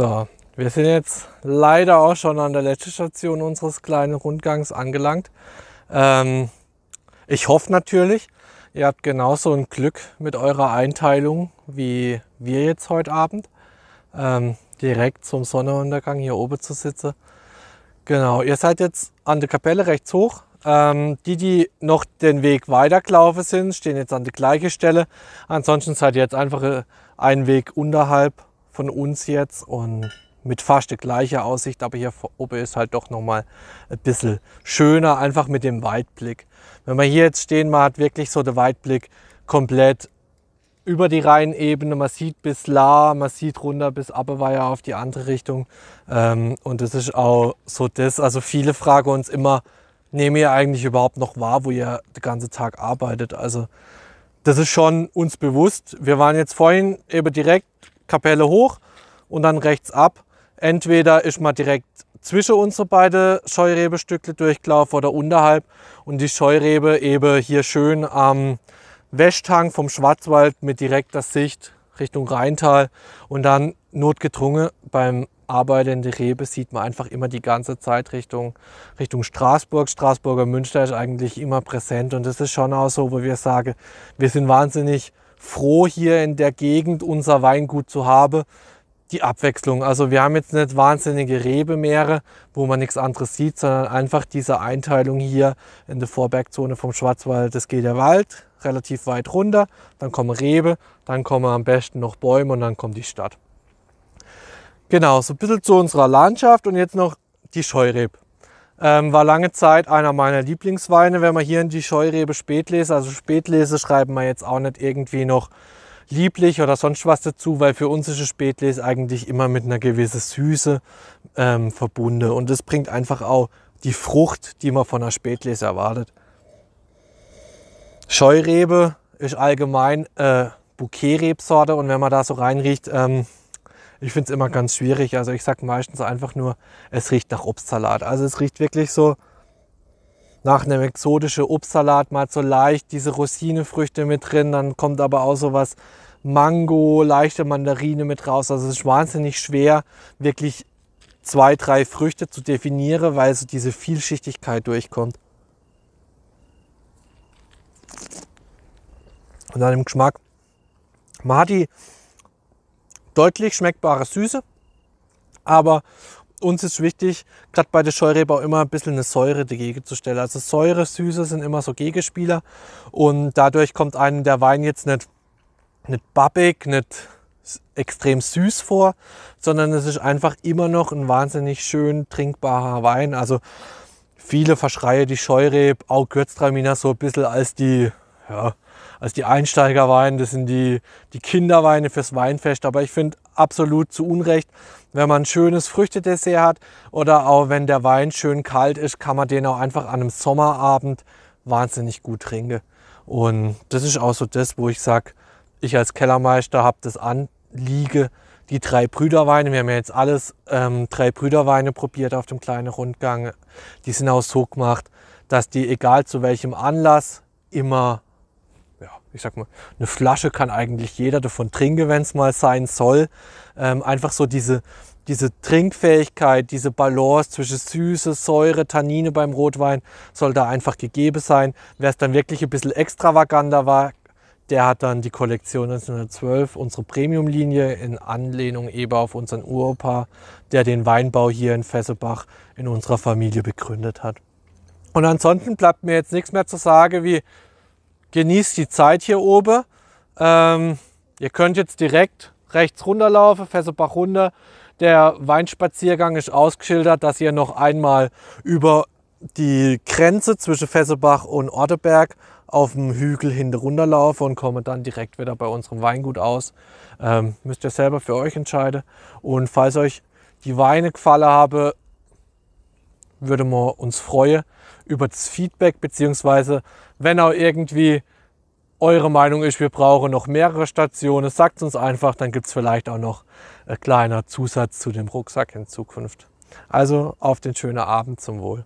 So, wir sind jetzt leider auch schon an der letzten Station unseres kleinen Rundgangs angelangt. Ähm, ich hoffe natürlich, ihr habt genauso ein Glück mit eurer Einteilung wie wir jetzt heute Abend. Ähm, direkt zum Sonnenuntergang hier oben zu sitzen. Genau, ihr seid jetzt an der Kapelle rechts hoch. Ähm, die, die noch den Weg weitergelaufen sind, stehen jetzt an der gleichen Stelle. Ansonsten seid ihr jetzt einfach äh, einen Weg unterhalb von uns jetzt und mit fast der gleichen Aussicht, aber hier oben ist halt doch nochmal ein bisschen schöner, einfach mit dem Weitblick. Wenn man hier jetzt stehen, man hat wirklich so den Weitblick komplett über die Rheinebene, man sieht bis La, man sieht runter bis Abbeweier auf die andere Richtung ähm, und das ist auch so das, also viele fragen uns immer, nehme ihr eigentlich überhaupt noch wahr, wo ihr den ganzen Tag arbeitet, also das ist schon uns bewusst. Wir waren jetzt vorhin eben direkt Kapelle hoch und dann rechts ab. Entweder ist man direkt zwischen unsere beiden Scheurebestücke durchgelaufen oder unterhalb und die Scheurebe eben hier schön am Wäschthang vom Schwarzwald mit direkter Sicht Richtung Rheintal und dann notgedrungen beim Arbeiten die Rebe sieht man einfach immer die ganze Zeit Richtung, Richtung Straßburg. Straßburger Münster ist eigentlich immer präsent und das ist schon auch so, wo wir sagen, wir sind wahnsinnig froh, hier in der Gegend unser Weingut zu haben. Die Abwechslung. Also wir haben jetzt nicht wahnsinnige Rebemeere, wo man nichts anderes sieht, sondern einfach diese Einteilung hier in der Vorbergzone vom Schwarzwald. Das geht der Wald relativ weit runter, dann kommen Rebe, dann kommen am besten noch Bäume und dann kommt die Stadt. Genau, so ein bisschen zu unserer Landschaft und jetzt noch die Scheurebe. Ähm, war lange Zeit einer meiner Lieblingsweine. Wenn man hier in die Scheurebe Spätlese, also Spätlese schreiben wir jetzt auch nicht irgendwie noch lieblich oder sonst was dazu, weil für uns ist Spätlese eigentlich immer mit einer gewissen Süße ähm, verbunden. Und das bringt einfach auch die Frucht, die man von einer Spätlese erwartet. Scheurebe ist allgemein äh, Bouquet-Rebsorte und wenn man da so reinriecht, ähm, ich finde es immer ganz schwierig. Also ich sage meistens einfach nur, es riecht nach Obstsalat. Also es riecht wirklich so nach einem exotischen Obstsalat, mal so leicht diese Rosinefrüchte mit drin. Dann kommt aber auch so was Mango, leichte Mandarine mit raus. Also es ist wahnsinnig schwer, wirklich zwei, drei Früchte zu definieren, weil so diese Vielschichtigkeit durchkommt. Und dann im Geschmack. Man hat die deutlich schmeckbare Süße, aber uns ist wichtig, gerade bei der Scheurebe auch immer ein bisschen eine Säure dagegen zu stellen. Also Säure, Süße sind immer so Gegenspieler und dadurch kommt einem der Wein jetzt nicht, nicht babbig, nicht extrem süß vor, sondern es ist einfach immer noch ein wahnsinnig schön trinkbarer Wein. Also viele verschreie die Scheurebe, auch Götztraminer so ein bisschen als die, ja, also die Einsteigerweine, das sind die, die Kinderweine fürs Weinfest. Aber ich finde absolut zu Unrecht, wenn man ein schönes Früchtedessert hat oder auch wenn der Wein schön kalt ist, kann man den auch einfach an einem Sommerabend wahnsinnig gut trinken. Und das ist auch so das, wo ich sage, ich als Kellermeister habe das Anliege, die drei Brüderweine, wir haben ja jetzt alles ähm, drei Brüderweine probiert auf dem kleinen Rundgang, die sind auch so gemacht, dass die egal zu welchem Anlass immer ja, ich sag mal, eine Flasche kann eigentlich jeder davon trinken, wenn es mal sein soll. Ähm, einfach so diese, diese Trinkfähigkeit, diese Balance zwischen Süße, Säure, Tannine beim Rotwein soll da einfach gegeben sein. Wer es dann wirklich ein bisschen extravaganter war, der hat dann die Kollektion 1912, unsere Premium-Linie in Anlehnung eben auf unseren Uropa, der den Weinbau hier in Fesselbach in unserer Familie begründet hat. Und ansonsten bleibt mir jetzt nichts mehr zu sagen wie genießt die Zeit hier oben. Ähm, ihr könnt jetzt direkt rechts runterlaufen, Fesselbach runter. Der Weinspaziergang ist ausgeschildert, dass ihr noch einmal über die Grenze zwischen Fesselbach und Orteberg auf dem Hügel hinter runterlaufe und komme dann direkt wieder bei unserem Weingut aus. Ähm, müsst ihr selber für euch entscheiden. Und falls euch die Weine gefallen habe, würde man uns freuen über das Feedback bzw. Wenn auch irgendwie eure Meinung ist, wir brauchen noch mehrere Stationen, sagt uns einfach, dann gibt es vielleicht auch noch ein kleiner Zusatz zu dem Rucksack in Zukunft. Also auf den schönen Abend zum Wohl.